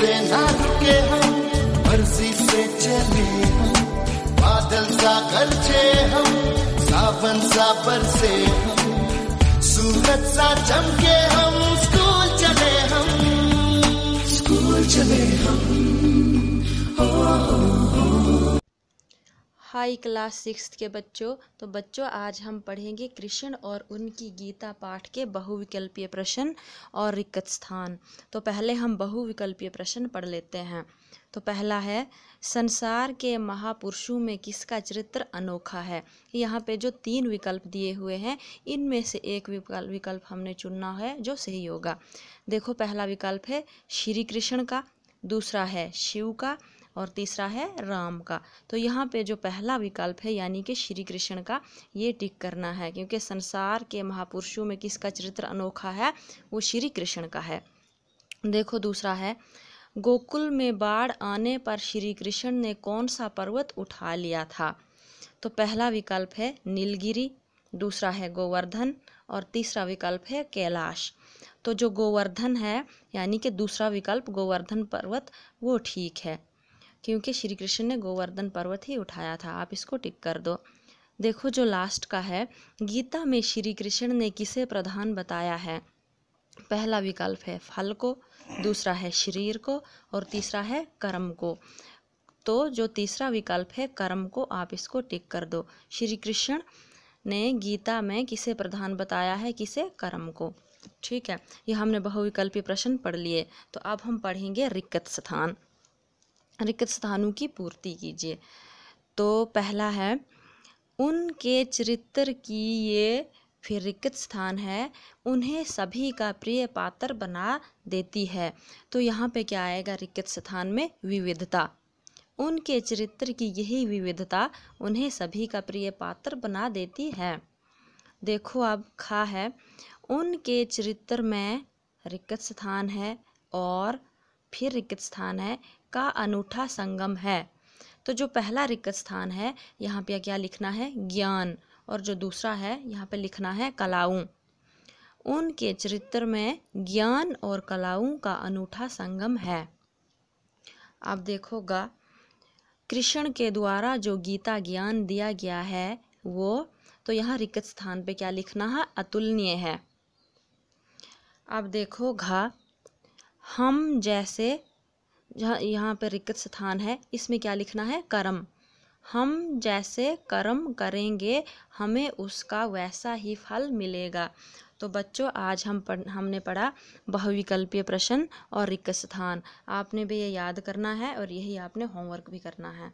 से ना हम मर्जी से चले हम बादल सा गरजे हम सावन सा बरसे हम सूरज सा चमके हम हाई क्लास सिक्स के बच्चों तो बच्चों आज हम पढ़ेंगे कृष्ण और उनकी गीता पाठ के बहुविकल्पीय प्रश्न और रिक्त स्थान तो पहले हम बहुविकल्पीय प्रश्न पढ़ लेते हैं तो पहला है संसार के महापुरुषों में किसका चरित्र अनोखा है यहाँ पे जो तीन विकल्प दिए हुए हैं इनमें से एक विकल्प विकल्प हमने चुनना है जो सही होगा देखो पहला विकल्प है श्री कृष्ण का दूसरा है शिव का और तीसरा है राम का तो यहाँ पे जो पहला विकल्प है यानी कि श्री कृष्ण का ये टिक करना है क्योंकि संसार के महापुरुषों में किसका चरित्र अनोखा है वो श्री कृष्ण का है देखो दूसरा है गोकुल में बाढ़ आने पर श्री कृष्ण ने कौन सा पर्वत उठा लिया था तो पहला विकल्प है नीलगिरी दूसरा है गोवर्धन और तीसरा विकल्प है कैलाश तो जो गोवर्धन है यानी कि दूसरा विकल्प गोवर्धन पर्वत वो ठीक है क्योंकि श्री कृष्ण ने गोवर्धन पर्वत ही उठाया था आप इसको टिक कर दो देखो जो लास्ट का है गीता में श्री कृष्ण ने किसे प्रधान बताया है पहला विकल्प है फल को दूसरा है शरीर को और तीसरा है कर्म को तो जो तीसरा विकल्प है कर्म को आप इसको टिक कर दो श्री कृष्ण ने गीता में किसे प्रधान बताया है किसे कर्म को ठीक है ये हमने बहुविकल्पी प्रश्न पढ़ लिए तो अब हम पढ़ेंगे रिक्कत स्थान रिक्त स्थानों की पूर्ति कीजिए तो पहला है उनके चरित्र की ये फिर रिक्त स्थान है उन्हें सभी का प्रिय पात्र बना देती है तो यहाँ पे क्या आएगा रिक्त स्थान में विविधता उनके चरित्र की यही विविधता उन्हें सभी का प्रिय पात्र बना देती है देखो अब खा है उनके चरित्र में रिक्त स्थान है और फिर रिक्त स्थान है का अनूठा संगम है तो जो पहला रिक्त स्थान है यहाँ पे क्या लिखना है ज्ञान और जो दूसरा है यहाँ पे लिखना है कलाऊं उनके चरित्र में ज्ञान और कलाओं का अनूठा संगम है आप देखोगा कृष्ण के द्वारा जो गीता ज्ञान दिया गया है वो तो यहाँ रिक्त स्थान पे क्या लिखना है अतुलनीय है आप देखोगा हम जैसे जहाँ यहाँ पर रिक्त स्थान है इसमें क्या लिखना है कर्म हम जैसे कर्म करेंगे हमें उसका वैसा ही फल मिलेगा तो बच्चों आज हम पढ़ हमने पढ़ा बहुविकल्पीय प्रश्न और रिक्त स्थान आपने भी ये याद करना है और यही आपने होमवर्क भी करना है